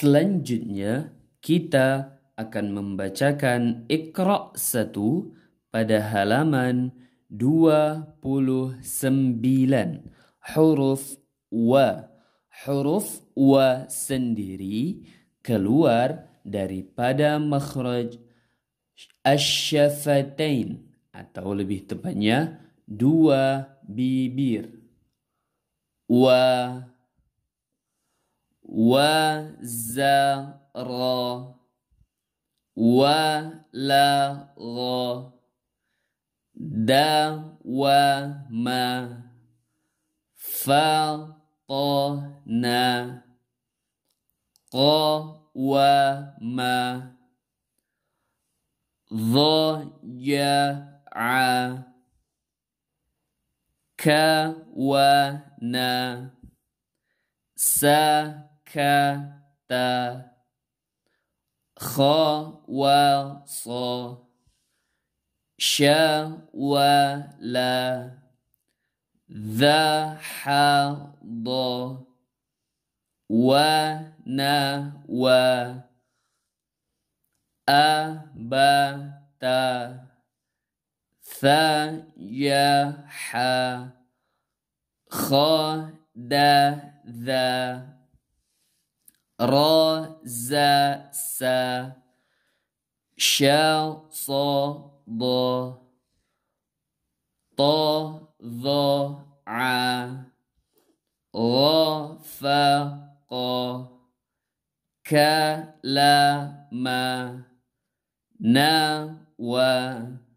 Selanjutnya, kita akan membacakan Iqra 1 pada halaman 29 huruf wa huruf wa sendiri keluar daripada makhraj asyafatain atau lebih tepatnya dua bibir wa وزر ولغ دوم فطنا قوم ضجع كون سا كت خ وص ش ول ذ ح ض ن و خ د ذ را ز س ش ص ض ط ظ ع غ ف ق ك ل م ن و